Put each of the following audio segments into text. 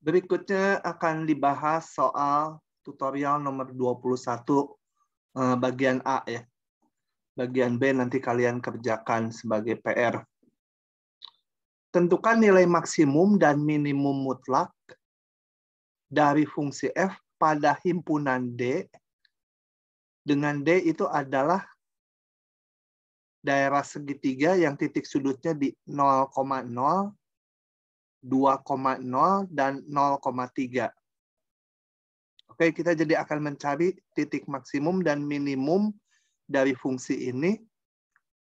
Berikutnya akan dibahas soal tutorial nomor 21 eh, bagian A ya. Bagian B nanti kalian kerjakan sebagai PR. Tentukan nilai maksimum dan minimum mutlak dari fungsi f pada himpunan D dengan D itu adalah daerah segitiga yang titik sudutnya di 0,0 2,0 dan 0,3. Oke, kita jadi akan mencari titik maksimum dan minimum dari fungsi ini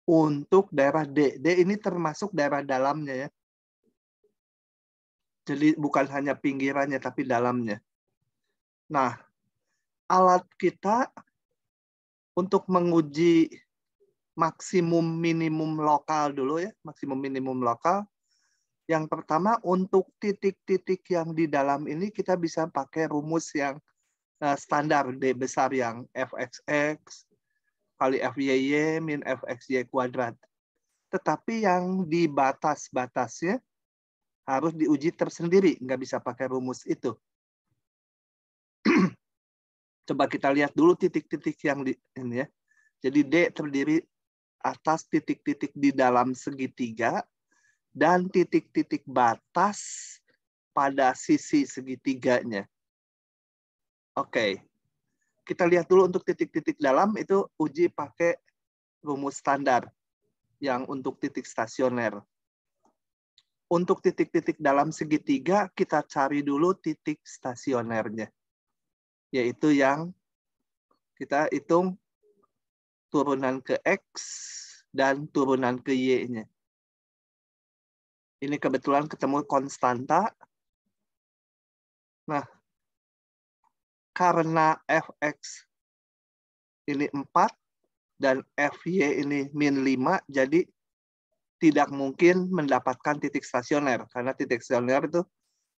untuk daerah D. D ini termasuk daerah dalamnya ya. Jadi bukan hanya pinggirannya, tapi dalamnya. Nah, alat kita untuk menguji maksimum minimum lokal dulu ya, maksimum minimum lokal yang pertama untuk titik-titik yang di dalam ini kita bisa pakai rumus yang eh, standar D besar yang fxx kali fyy min fxy kuadrat. Tetapi yang di batas-batasnya harus diuji tersendiri, nggak bisa pakai rumus itu. Coba kita lihat dulu titik-titik yang di ini ya. Jadi D terdiri atas titik-titik di dalam segitiga dan titik-titik batas pada sisi segitiganya. Oke, kita lihat dulu untuk titik-titik dalam itu uji pakai rumus standar yang untuk titik stasioner. Untuk titik-titik dalam segitiga, kita cari dulu titik stasionernya, yaitu yang kita hitung turunan ke X dan turunan ke Y-nya. Ini kebetulan ketemu konstanta. Nah, karena fx ini 4 dan fy ini min 5, jadi tidak mungkin mendapatkan titik stasioner. Karena titik stasioner itu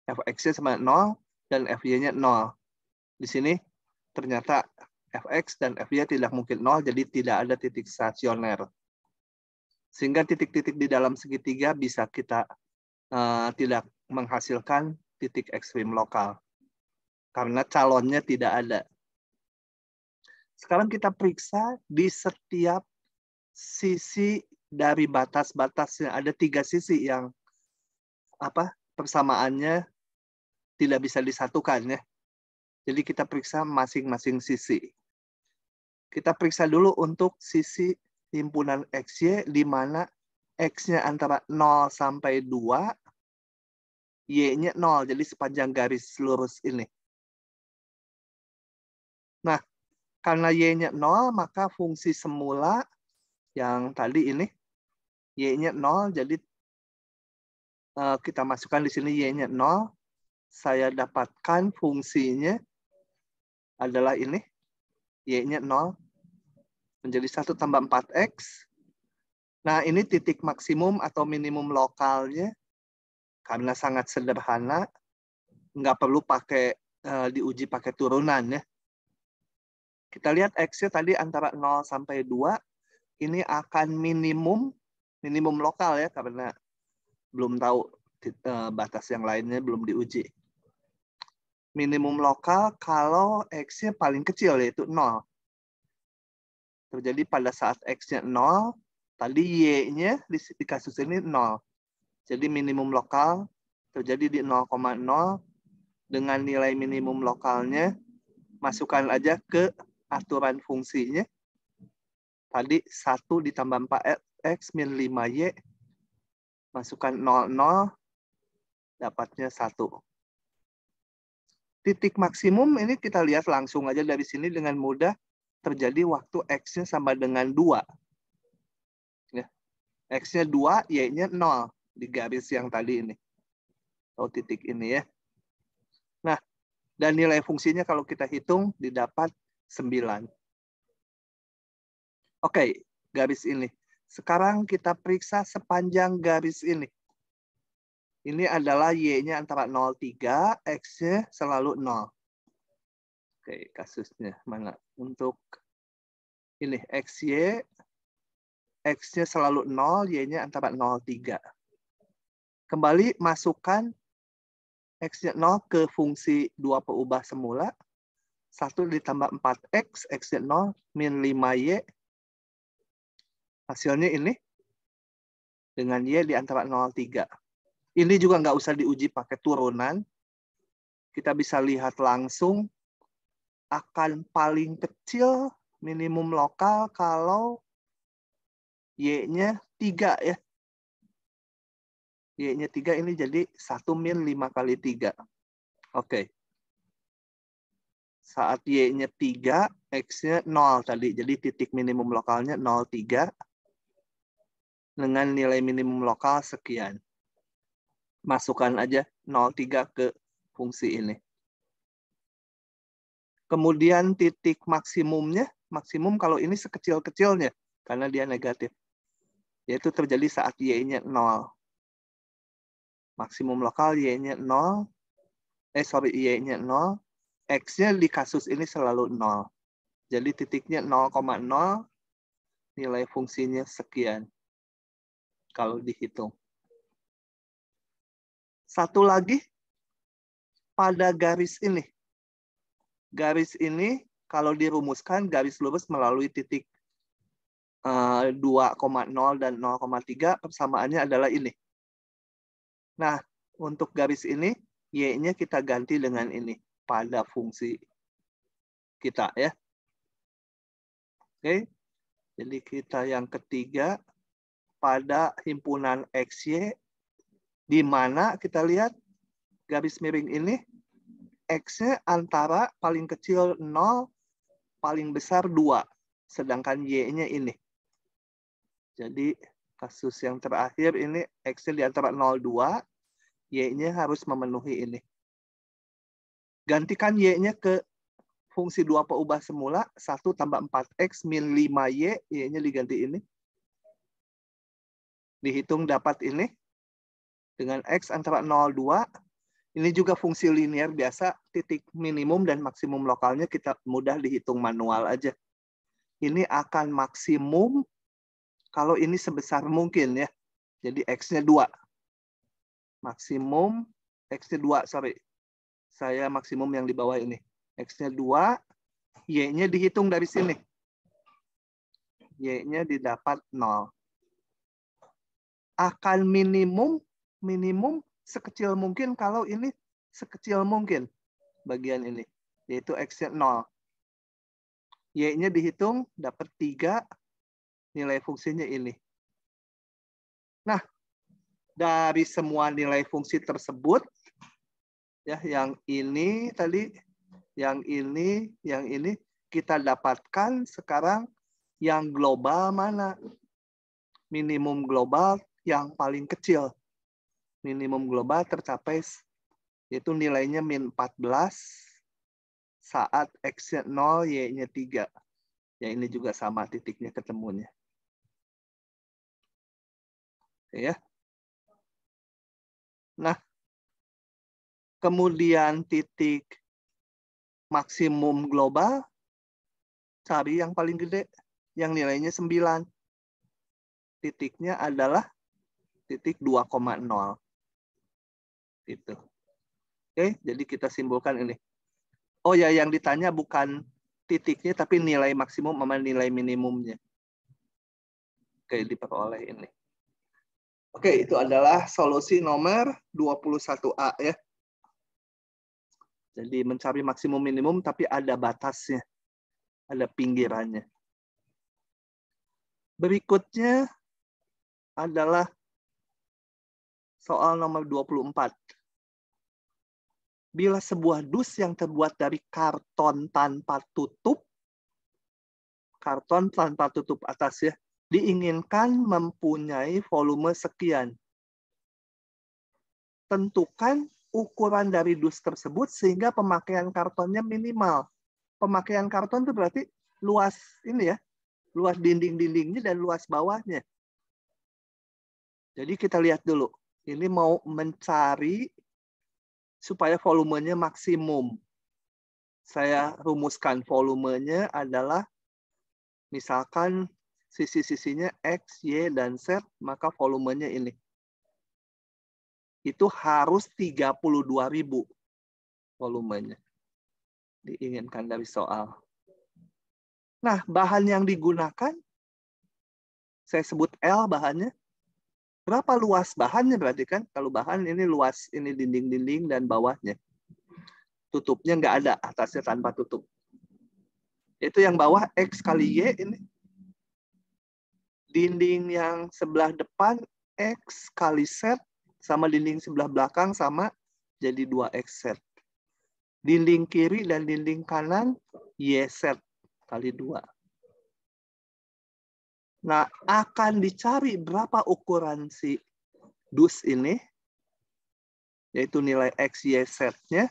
fx-nya sama 0 dan fy-nya 0. Di sini ternyata fx dan fy tidak mungkin 0, jadi tidak ada titik stasioner. Sehingga titik-titik di dalam segitiga bisa kita Eh, tidak menghasilkan titik ekstrim lokal karena calonnya tidak ada. Sekarang kita periksa di setiap sisi dari batas-batasnya ada tiga sisi yang apa persamaannya tidak bisa disatukan ya. Jadi kita periksa masing-masing sisi. Kita periksa dulu untuk sisi himpunan XY di mana X-nya antara 0 sampai 2, Y-nya 0, jadi sepanjang garis lurus ini. Nah, karena Y-nya 0, maka fungsi semula yang tadi ini, Y-nya 0, jadi eh, kita masukkan di sini Y-nya 0, saya dapatkan fungsinya adalah ini, Y-nya 0, menjadi 1 tambah 4X, Nah, ini titik maksimum atau minimum lokalnya karena sangat sederhana, nggak perlu pakai uh, diuji pakai turunan ya. Kita lihat X-nya tadi antara 0 sampai 2, ini akan minimum, minimum lokal ya, karena belum tahu eh, batas yang lainnya belum diuji. Minimum lokal kalau X-nya paling kecil, yaitu 0. Terjadi pada saat X-nya 0, Tadi Y-nya di, di kasus ini 0. Jadi minimum lokal terjadi di 0,0 dengan nilai minimum lokalnya masukkan aja ke aturan fungsinya. Tadi 1 ditambah 4x min 5y. Masukkan 0,0, Dapatnya 1. Titik maksimum ini kita lihat langsung aja dari sini dengan mudah terjadi waktu x-nya sama dengan 2. X-nya 2, Y-nya 0 di garis yang tadi ini. Atau oh, titik ini ya. Nah, dan nilai fungsinya kalau kita hitung didapat 9. Oke, garis ini. Sekarang kita periksa sepanjang garis ini. Ini adalah Y-nya antara 0,3, X-nya selalu 0. Oke, kasusnya mana? Untuk ini x y X-nya selalu 0, Y-nya antara 0, 3. Kembali masukkan X-nya 0 ke fungsi 2 perubah semula. 1 ditambah 4X, X-nya 0, min 5Y. Hasilnya ini dengan Y di antara 0, 3. Ini juga nggak usah diuji pakai turunan. Kita bisa lihat langsung akan paling kecil minimum lokal kalau Y-nya 3 ya. Y-nya 3 ini jadi 1 min 5 kali 3. Oke. Saat Y-nya 3, X-nya 0 tadi. Jadi titik minimum lokalnya 03 dengan nilai minimum lokal sekian. Masukkan aja 03 ke fungsi ini. Kemudian titik maksimumnya, maksimum kalau ini sekecil-kecilnya karena dia negatif yaitu terjadi saat Y-nya 0. Maksimum lokal Y-nya 0, eh sorry Y-nya 0, X-nya di kasus ini selalu 0. Jadi titiknya 0,0, nilai fungsinya sekian kalau dihitung. Satu lagi, pada garis ini. Garis ini kalau dirumuskan garis lurus melalui titik 2,0 eh, dan 0,3 persamaannya adalah ini. Nah, untuk garis ini, Y-nya kita ganti dengan ini pada fungsi kita ya. Oke. Jadi kita yang ketiga pada himpunan XY di mana kita lihat garis miring ini X-nya antara paling kecil 0, paling besar 2. Sedangkan Y-nya ini jadi kasus yang terakhir ini X di antara 0,2, Y-nya harus memenuhi ini. Gantikan Y-nya ke fungsi 2 peubah semula, 1 tambah 4X min 5Y, Y-nya diganti ini. Dihitung dapat ini dengan X antara 0,2. Ini juga fungsi linear biasa, titik minimum dan maksimum lokalnya kita mudah dihitung manual aja. Ini akan maksimum kalau ini sebesar mungkin ya. Jadi X-nya 2. Maksimum X-nya 2, sorry. Saya maksimum yang di bawah ini. X-nya 2, Y-nya dihitung dari sini. Y-nya didapat 0. Akan minimum, minimum sekecil mungkin kalau ini sekecil mungkin bagian ini, yaitu X-nya 0. Y-nya dihitung, dapat 3, nilai fungsinya ini. Nah, dari semua nilai fungsi tersebut, ya yang ini tadi, yang ini, yang ini, kita dapatkan sekarang yang global mana? Minimum global yang paling kecil. Minimum global tercapai itu nilainya min 14 saat X0, Y-nya 3. Ya ini juga sama titiknya ketemunya ya. Nah, kemudian titik maksimum global cari yang paling gede yang nilainya 9. Titiknya adalah titik 2,0. Itu. Oke, jadi kita simpulkan ini. Oh ya, yang ditanya bukan titiknya tapi nilai maksimum sama nilai minimumnya. Oke, diperoleh ini. Oke, itu adalah solusi nomor 21A ya. Jadi mencari maksimum minimum tapi ada batasnya. Ada pinggirannya. Berikutnya adalah soal nomor 24. Bila sebuah dus yang terbuat dari karton tanpa tutup, karton tanpa tutup atas ya, diinginkan mempunyai volume sekian. Tentukan ukuran dari dus tersebut sehingga pemakaian kartonnya minimal. Pemakaian karton itu berarti luas ini ya, luas dinding-dindingnya dan luas bawahnya. Jadi kita lihat dulu. Ini mau mencari supaya volumenya maksimum. Saya rumuskan volumenya adalah misalkan sisi-sisinya X, Y, dan Z, maka volumenya ini. Itu harus 32 ribu volumenya. Diinginkan dari soal. Nah, bahan yang digunakan, saya sebut L bahannya. Berapa luas bahannya berarti kan? Kalau bahan ini luas, ini dinding-dinding dan bawahnya. Tutupnya nggak ada, atasnya tanpa tutup. Itu yang bawah X kali Y ini dinding yang sebelah depan X kali z sama dinding sebelah belakang sama jadi 2X z. Dinding kiri dan dinding kanan Y z kali 2. Nah, akan dicari berapa ukuran si dus ini, yaitu nilai X, Y z nya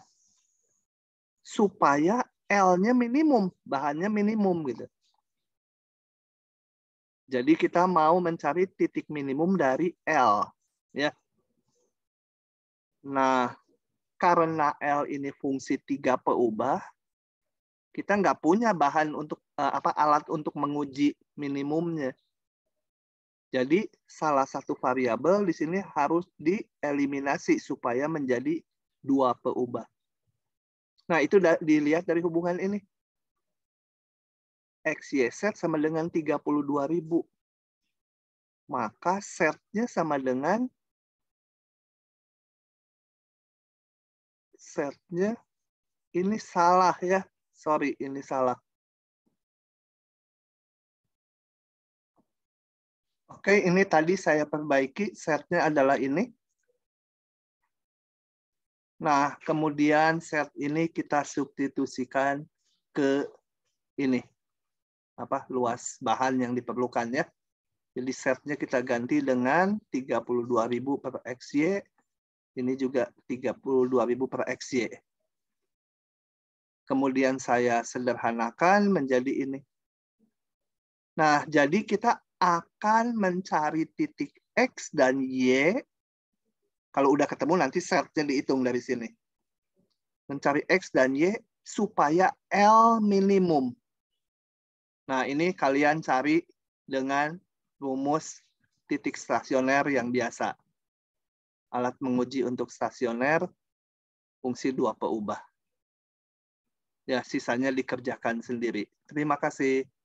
supaya L-nya minimum, bahannya minimum gitu. Jadi kita mau mencari titik minimum dari L, ya. Nah, karena L ini fungsi tiga peubah, kita nggak punya bahan untuk eh, apa alat untuk menguji minimumnya. Jadi salah satu variabel di sini harus dieliminasi supaya menjadi dua peubah. Nah, itu dilihat dari hubungan ini x y Z sama dengan 32.000. Maka setnya sama dengan setnya ini salah ya. Sorry, ini salah. Oke, ini tadi saya perbaiki. Setnya adalah ini. Nah, kemudian set ini kita substitusikan ke ini apa luas bahan yang diperlukan ya. Jadi setnya kita ganti dengan 32.000 per XY. Ini juga 32.000 per XY. Kemudian saya sederhanakan menjadi ini. Nah, jadi kita akan mencari titik X dan Y. Kalau udah ketemu nanti setnya dihitung dari sini. Mencari X dan Y supaya L minimum Nah, ini kalian cari dengan rumus titik stasioner yang biasa. Alat menguji untuk stasioner, fungsi dua peubah. Ya, sisanya dikerjakan sendiri. Terima kasih.